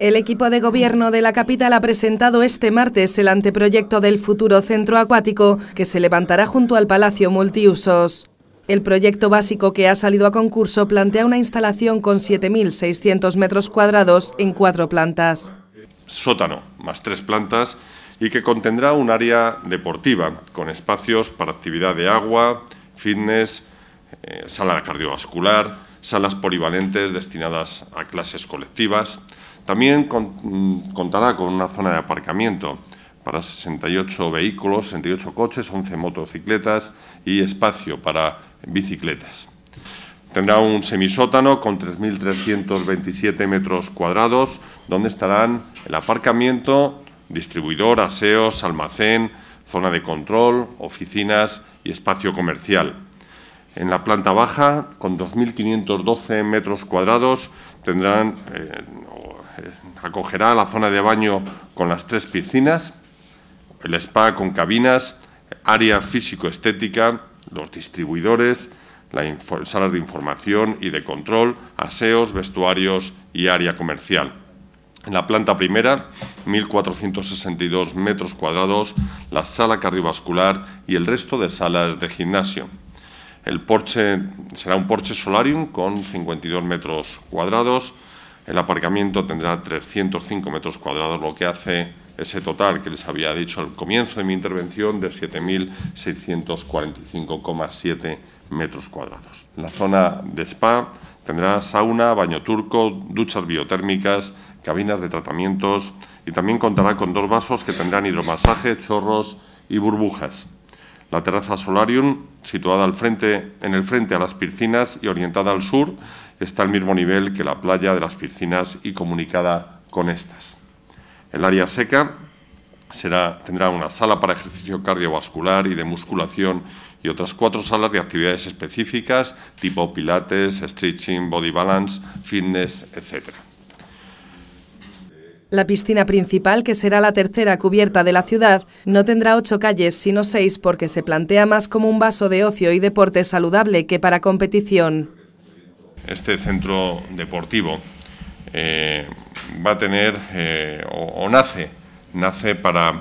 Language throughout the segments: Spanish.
El equipo de gobierno de la capital ha presentado este martes el anteproyecto del futuro centro acuático que se levantará junto al Palacio Multiusos. El proyecto básico que ha salido a concurso plantea una instalación con 7.600 metros cuadrados en cuatro plantas. Sótano, más tres plantas, y que contendrá un área deportiva con espacios para actividad de agua, fitness, eh, sala cardiovascular, salas polivalentes destinadas a clases colectivas. También mm, contará con una zona de aparcamiento para 68 vehículos, 68 coches, 11 motocicletas y espacio para bicicletas. Tendrá un semisótano con 3.327 metros cuadrados, donde estarán el aparcamiento, distribuidor, aseos, almacén, zona de control, oficinas y espacio comercial. En la planta baja, con 2.512 metros cuadrados, tendrán, eh, eh, acogerá la zona de baño con las tres piscinas, el spa con cabinas, área físico-estética, los distribuidores, las salas de información y de control, aseos, vestuarios y área comercial. En la planta primera, 1.462 metros cuadrados, la sala cardiovascular y el resto de salas de gimnasio. El porche será un porche Solarium con 52 metros cuadrados. El aparcamiento tendrá 305 metros cuadrados, lo que hace ese total que les había dicho al comienzo de mi intervención de 7.645,7 metros cuadrados. La zona de spa tendrá sauna, baño turco, duchas biotérmicas, cabinas de tratamientos y también contará con dos vasos que tendrán hidromasaje, chorros y burbujas. La terraza Solarium, situada en el frente a las piscinas y orientada al sur, está al mismo nivel que la playa de las piscinas y comunicada con estas. El área seca tendrá una sala para ejercicio cardiovascular y de musculación y otras cuatro salas de actividades específicas tipo pilates, stretching, body balance, fitness, etc. La piscina principal, que será la tercera cubierta de la ciudad, no tendrá ocho calles, sino seis, porque se plantea más como un vaso de ocio y deporte saludable que para competición. Este centro deportivo eh, va a tener, eh, o, nace, nace para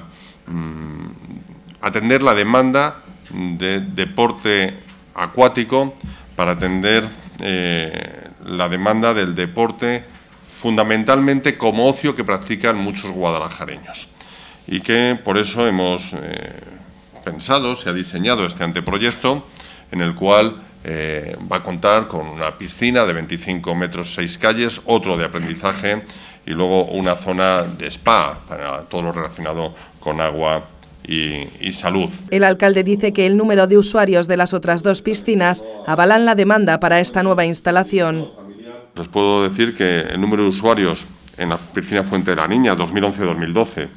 mm, atender la demanda de deporte acuático, para atender eh, la demanda del deporte fundamentalmente como ocio que practican muchos guadalajareños y que por eso hemos eh, pensado, se ha diseñado este anteproyecto en el cual eh, va a contar con una piscina de 25 metros, 6 calles, otro de aprendizaje y luego una zona de spa para todo lo relacionado con agua y, y, salud. El alcalde dice que el número de usuarios de las otras dos piscinas avalan la demanda para esta nueva instalación les puedo decir que el número de usuarios en la piscina Fuente de la Niña, 2011-2012,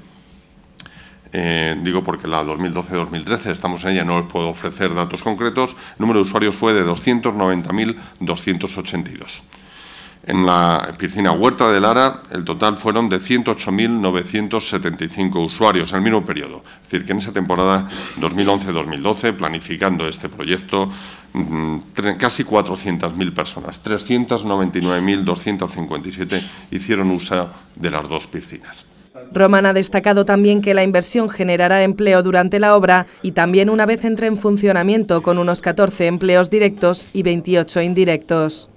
eh, digo porque la 2012-2013 estamos en ella, no les puedo ofrecer datos concretos, el número de usuarios fue de 290.282. En la piscina Huerta de Lara, el total fueron de 108.975 usuarios en el mismo periodo. Es decir, que en esa temporada 2011-2012, planificando este proyecto, mm, casi 400.000 personas, 399.257 hicieron uso de las dos piscinas. Román ha destacado también que la inversión generará empleo durante la obra y también una vez entre en funcionamiento con unos 14 empleos directos y 28 indirectos.